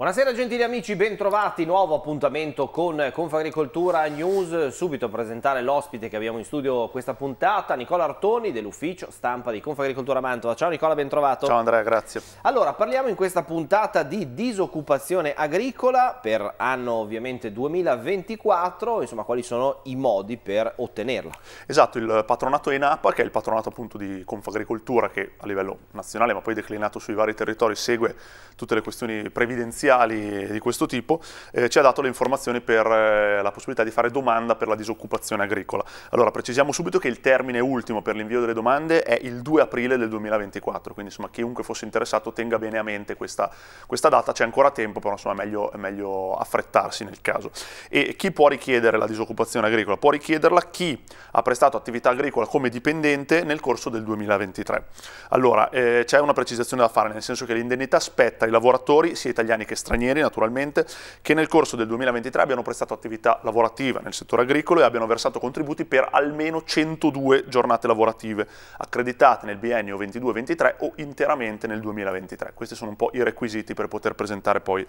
Buonasera gentili amici, bentrovati, nuovo appuntamento con Confagricoltura News. Subito a presentare l'ospite che abbiamo in studio questa puntata, Nicola Artoni dell'ufficio stampa di Confagricoltura Mantova. Ciao Nicola, bentrovato. Ciao Andrea, grazie. Allora, parliamo in questa puntata di disoccupazione agricola per anno ovviamente 2024, insomma quali sono i modi per ottenerla? Esatto, il patronato ENAPA, che è il patronato appunto di Confagricoltura che a livello nazionale ma poi declinato sui vari territori segue tutte le questioni previdenziali parziali di questo tipo, eh, ci ha dato le informazioni per eh, la possibilità di fare domanda per la disoccupazione agricola. Allora, precisiamo subito che il termine ultimo per l'invio delle domande è il 2 aprile del 2024, quindi insomma chiunque fosse interessato tenga bene a mente questa, questa data, c'è ancora tempo, però insomma è meglio, è meglio affrettarsi nel caso. E chi può richiedere la disoccupazione agricola? Può richiederla chi ha prestato attività agricola come dipendente nel corso del 2023. Allora, eh, c'è una precisazione da fare, nel senso che l'indennità spetta ai lavoratori, sia italiani che stranieri naturalmente, che nel corso del 2023 abbiano prestato attività lavorativa nel settore agricolo e abbiano versato contributi per almeno 102 giornate lavorative, accreditate nel biennio 22-23 o interamente nel 2023. Questi sono un po' i requisiti per poter presentare poi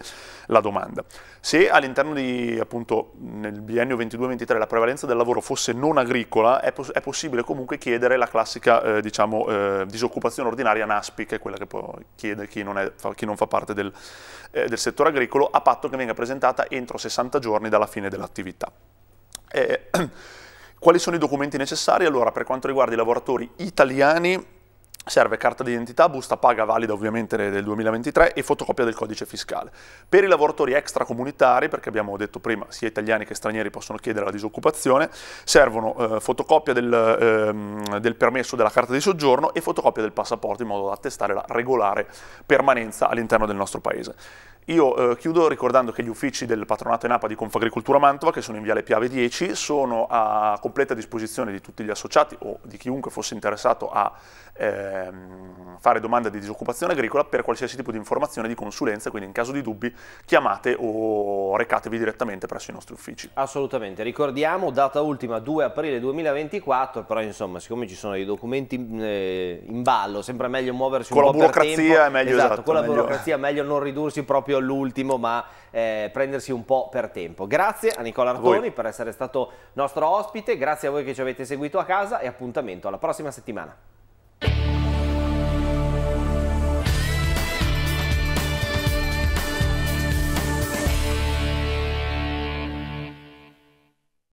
la domanda. Se all'interno di, appunto, nel biennio 22-23 la prevalenza del lavoro fosse non agricola, è, poss è possibile comunque chiedere la classica, eh, diciamo, eh, disoccupazione ordinaria NASPI, che è quella che può chiedere chi non, è, chi non fa parte del, eh, del settore agricolo a patto che venga presentata entro 60 giorni dalla fine dell'attività. Eh, quali sono i documenti necessari? Allora, per quanto riguarda i lavoratori italiani, Serve carta d'identità, busta paga valida ovviamente del 2023 e fotocopia del codice fiscale. Per i lavoratori extracomunitari, perché abbiamo detto prima sia italiani che stranieri possono chiedere la disoccupazione, servono eh, fotocopia del, ehm, del, permesso della carta di soggiorno e fotocopia del passaporto in modo da attestare la regolare permanenza all'interno del nostro paese. Io eh, chiudo ricordando che gli uffici del patronato ENAPA di Confagricoltura Mantova, che sono in Viale Piave 10, sono a completa disposizione di tutti gli associati o di chiunque fosse interessato a ehm, fare domanda di disoccupazione agricola per qualsiasi tipo di informazione, di consulenza, quindi in caso di dubbi chiamate o recatevi direttamente presso i nostri uffici. Assolutamente, ricordiamo data ultima 2 aprile 2024, però insomma siccome ci sono i documenti in eh, ballo, sempre meglio muoversi con un po' per tempo. Con la burocrazia è meglio, esatto, esatto con la meglio. burocrazia è meglio non ridursi proprio proprio l'ultimo, ma eh, prendersi un po' per tempo. Grazie a Nicola Artoni per essere stato nostro ospite, grazie a voi che ci avete seguito a casa e appuntamento alla prossima settimana.